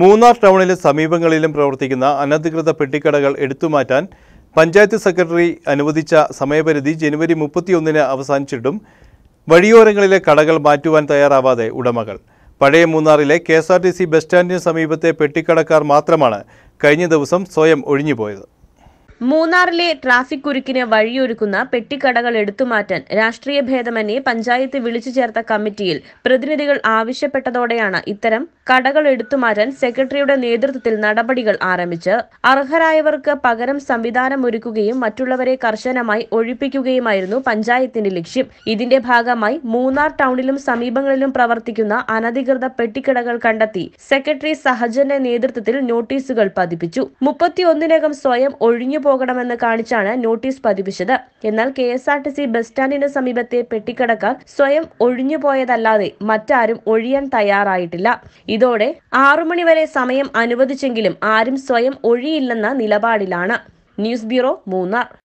മൂന്നാർ ടൗണിലും സമീപങ്ങളിലും പ്രവർത്തിക്കുന്ന അനധികൃത പെട്ടിക്കടകൾ എടുത്തുമാറ്റാൻ പഞ്ചായത്ത് സെക്രട്ടറി അനുവദിച്ച സമയപരിധി ജനുവരി മുപ്പത്തിയൊന്നിന് അവസാനിച്ചിട്ടും വഴിയോരങ്ങളിലെ കടകൾ മാറ്റുവാൻ തയ്യാറാവാതെ ഉടമകൾ പഴയ മൂന്നാറിലെ K S R T C bus സ്റ്റാൻഡിന് സമീപത്തെ പെട്ടിക്കടക്കാർ മാത്രമാണ് കഴിഞ്ഞ ദിവസം സ്വയം ഒഴിഞ്ഞുപോയത് മൂന്നാറിലെ ട്രാഫിക് കുരുക്കിന് വഴിയൊരുക്കുന്ന പെട്ടിക്കടകൾ എടുത്തുമാറ്റാൻ രാഷ്ട്രീയ ഭേദമന്യെ പഞ്ചായത്ത് വിളിച്ചു ചേർത്ത കമ്മിറ്റിയിൽ പ്രതിനിധികൾ ആവശ്യപ്പെട്ടതോടെയാണ് ഇത്തരം കടകൾ എടുത്തുമാറ്റാൻ സെക്രട്ടറിയുടെ നേതൃത്വത്തിൽ നടപടികൾ ആരംഭിച്ച് അർഹരായവർക്ക് പകരം സംവിധാനം ഒരുക്കുകയും മറ്റുള്ളവരെ കർശനമായി ഒഴിപ്പിക്കുകയുമായിരുന്നു പഞ്ചായത്തിന്റെ ലക്ഷ്യം ഇതിന്റെ ഭാഗമായി മൂന്നാർ ടൗണിലും സമീപങ്ങളിലും പ്രവർത്തിക്കുന്ന അനധികൃത പെട്ടിക്കടകൾ കണ്ടെത്തി സെക്രട്ടറി സഹജന്റെ നേതൃത്വത്തിൽ നോട്ടീസുകൾ പതിപ്പിച്ചു മുപ്പത്തിയൊന്നിനകം സ്വയം ഒഴിഞ്ഞു പോകണമെന്ന് കാണിച്ചാണ് നോട്ടീസ് പതിപ്പിച്ചത് എന്നാൽ K S R T C bus സ്റ്റാൻഡിന് സമീപത്തെ പെട്ടിക്കടക്കാർ സ്വയം ഒഴിഞ്ഞു പോയതല്ലാതെ മറ്റാരും ഒഴിയാൻ തയ്യാറായിട്ടില്ല ഇതോടെ ആറുമണി വരെ സമയം അനുവദിച്ചെങ്കിലും ആരും സ്വയം ഒഴിയില്ലെന്ന നിലപാടിലാണ് ന്യൂസ് ബ്യൂറോ മൂന്നാർ